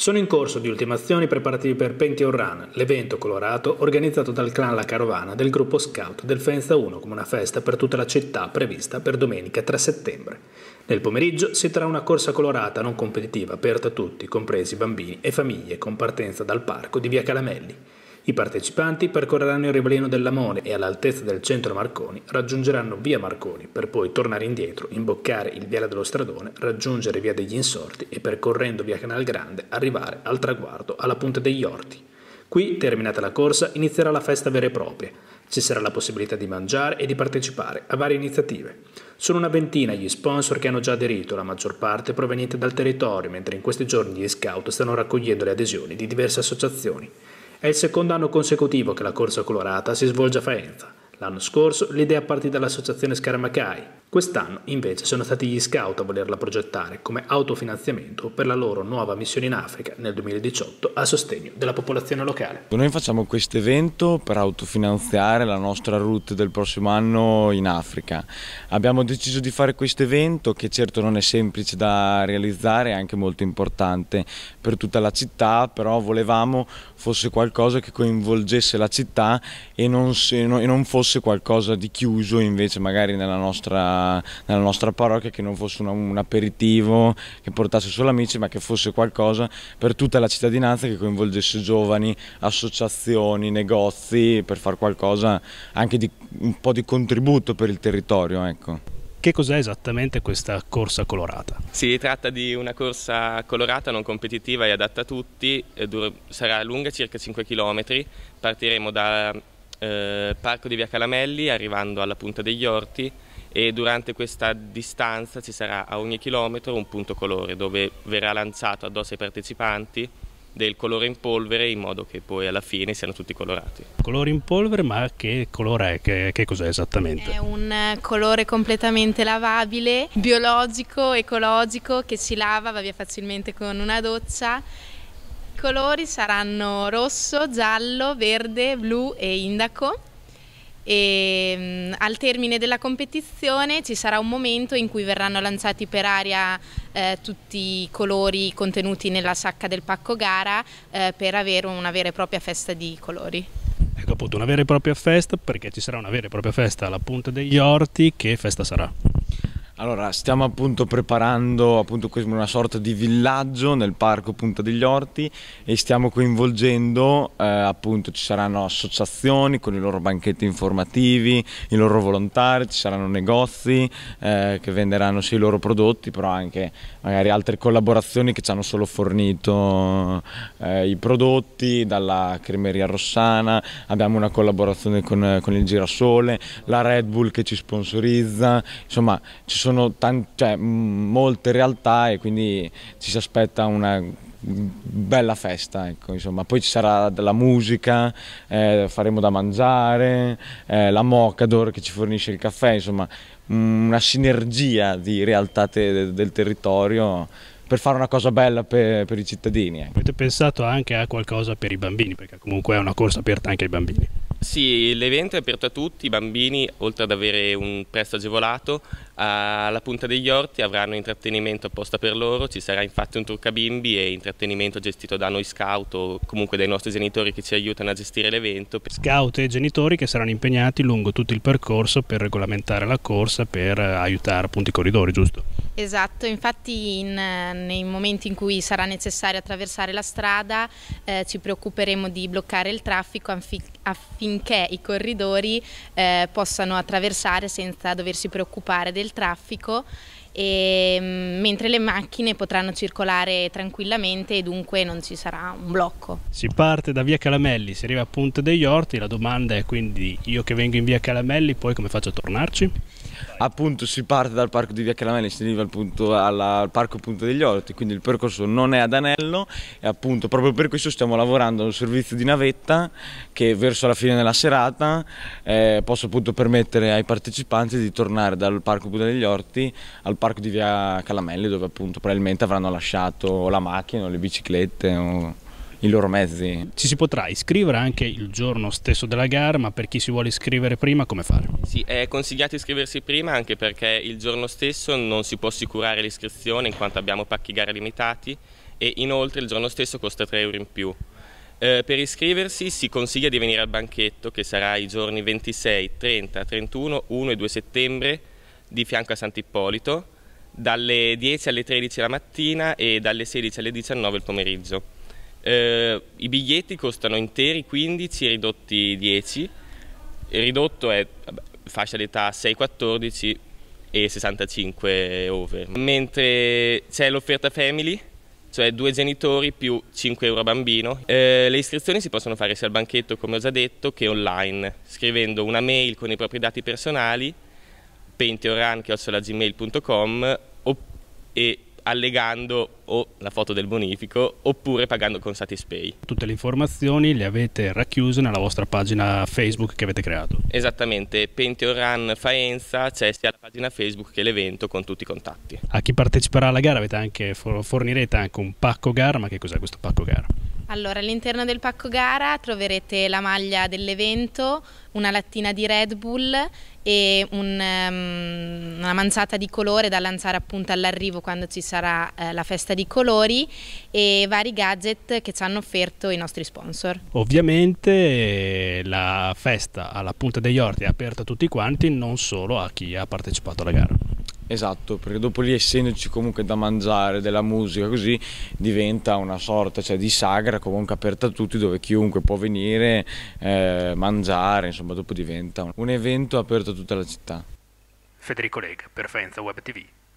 Sono in corso di ultimazioni preparativi per Pention Run, l'evento colorato organizzato dal clan La Carovana del gruppo scout del Fenza 1 come una festa per tutta la città prevista per domenica 3 settembre. Nel pomeriggio si terrà una corsa colorata non competitiva aperta a tutti, compresi bambini e famiglie, con partenza dal parco di Via Calamelli. I partecipanti percorreranno il rivelino dell'Amone e all'altezza del centro Marconi raggiungeranno via Marconi per poi tornare indietro, imboccare il viale dello Stradone, raggiungere via degli Insorti e percorrendo via Canal Grande arrivare al traguardo alla punta degli Orti. Qui, terminata la corsa, inizierà la festa vera e propria. Ci sarà la possibilità di mangiare e di partecipare a varie iniziative. Sono una ventina gli sponsor che hanno già aderito, la maggior parte proveniente dal territorio, mentre in questi giorni gli scout stanno raccogliendo le adesioni di diverse associazioni. È il secondo anno consecutivo che la corsa colorata si svolge a Faenza L'anno scorso l'idea partì dall'associazione Scaramacai. Quest'anno invece sono stati gli scout a volerla progettare come autofinanziamento per la loro nuova missione in Africa nel 2018 a sostegno della popolazione locale. Noi facciamo questo evento per autofinanziare la nostra route del prossimo anno in Africa. Abbiamo deciso di fare questo evento che certo non è semplice da realizzare, è anche molto importante per tutta la città, però volevamo fosse qualcosa che coinvolgesse la città e non, se, no, e non fosse fosse qualcosa di chiuso invece magari nella nostra, nella nostra parrocchia, che non fosse una, un aperitivo che portasse solo amici, ma che fosse qualcosa per tutta la cittadinanza che coinvolgesse giovani, associazioni, negozi, per fare qualcosa anche di un po' di contributo per il territorio. Ecco. Che cos'è esattamente questa corsa colorata? Si tratta di una corsa colorata non competitiva e adatta a tutti, eh, sarà lunga circa 5 km, partiremo da eh, parco di Via Calamelli arrivando alla punta degli orti e durante questa distanza ci sarà a ogni chilometro un punto colore dove verrà lanciato addosso ai partecipanti del colore in polvere in modo che poi alla fine siano tutti colorati. Colore in polvere, ma che colore è? Che, che cos'è esattamente? È un eh, colore completamente lavabile, biologico, ecologico, che si lava, va via facilmente con una doccia colori saranno rosso, giallo, verde, blu e indaco. E, ehm, mh, al termine della competizione ci sarà un momento in cui verranno lanciati per aria eh, tutti i colori contenuti nella sacca del pacco gara eh, per avere una vera e propria festa di colori. Ecco appunto una vera e propria festa perché ci sarà una vera e propria festa alla punta degli orti. Che festa sarà? Allora, stiamo appunto preparando appunto una sorta di villaggio nel parco Punta degli Orti e stiamo coinvolgendo, eh, appunto ci saranno associazioni con i loro banchetti informativi, i loro volontari, ci saranno negozi eh, che venderanno sia i loro prodotti, però anche magari altre collaborazioni che ci hanno solo fornito eh, i prodotti, dalla cremeria Rossana, abbiamo una collaborazione con, con il Girasole, la Red Bull che ci sponsorizza, insomma ci sono sono cioè, molte realtà e quindi ci si aspetta una bella festa, ecco, insomma. Poi ci sarà della musica, eh, faremo da mangiare, eh, la Mocador che ci fornisce il caffè, insomma, una sinergia di realtà te del territorio per fare una cosa bella per, per i cittadini. Ecco. Avete pensato anche a qualcosa per i bambini, perché comunque è una corsa aperta anche ai bambini. Sì, l'evento è aperto a tutti, i bambini oltre ad avere un prezzo agevolato alla punta degli orti avranno intrattenimento apposta per loro, ci sarà infatti un trucca bimbi e intrattenimento gestito da noi scout o comunque dai nostri genitori che ci aiutano a gestire l'evento. Scout e genitori che saranno impegnati lungo tutto il percorso per regolamentare la corsa, per aiutare appunto i corridori, giusto? Esatto, infatti in, nei momenti in cui sarà necessario attraversare la strada eh, ci preoccuperemo di bloccare il traffico affinché i corridori eh, possano attraversare senza doversi preoccupare del traffico e, mm, mentre le macchine potranno circolare tranquillamente e dunque non ci sarà un blocco. Si parte da via Calamelli, si arriva a Ponte degli Orti, la domanda è quindi io che vengo in via Calamelli poi come faccio a tornarci? Appunto si parte dal parco di via Calamelli, si arriva al appunto alla, al parco appunto degli Orti, quindi il percorso non è ad anello e appunto proprio per questo stiamo lavorando a un servizio di navetta che verso la fine della serata eh, possa appunto permettere ai partecipanti di tornare dal parco appunto degli Orti al parco di via Calamelli dove appunto probabilmente avranno lasciato la macchina o le biciclette o i loro mezzi. Ci si potrà iscrivere anche il giorno stesso della gara, ma per chi si vuole iscrivere prima come fare? Sì, è consigliato iscriversi prima anche perché il giorno stesso non si può assicurare l'iscrizione in quanto abbiamo pacchi gara limitati e inoltre il giorno stesso costa 3 euro in più. Eh, per iscriversi si consiglia di venire al banchetto che sarà i giorni 26, 30, 31, 1 e 2 settembre di fianco a Sant'Ippolito dalle 10 alle 13 la mattina e dalle 16 alle 19 il pomeriggio. Eh, I biglietti costano interi 15 ridotti 10. ridotto è vabbè, fascia d'età 6-14 e 65 over. Mentre c'è l'offerta family, cioè due genitori più 5 euro a bambino. Eh, le iscrizioni si possono fare sia al banchetto, come ho già detto, che online, scrivendo una mail con i propri dati personali, penteoran.gmail.com e allegando o la foto del bonifico oppure pagando con Satispay. Tutte le informazioni le avete racchiuse nella vostra pagina Facebook che avete creato. Esattamente, Penteo Faenza c'è sia la pagina Facebook che l'evento con tutti i contatti. A chi parteciperà alla gara avete anche, fornirete anche un pacco gara, ma che cos'è questo pacco gara? Allora, all'interno del pacco gara troverete la maglia dell'evento, una lattina di Red Bull e un, um, una manzata di colore da lanciare appunto all'arrivo quando ci sarà eh, la festa di colori e vari gadget che ci hanno offerto i nostri sponsor. Ovviamente la festa alla Punta degli Orti è aperta a tutti quanti, non solo a chi ha partecipato alla gara. Esatto, perché dopo lì essendoci comunque da mangiare, della musica, così diventa una sorta cioè, di sagra comunque aperta a tutti dove chiunque può venire, eh, mangiare, insomma dopo diventa un evento aperto a tutta la città. Federico Lega per Web TV.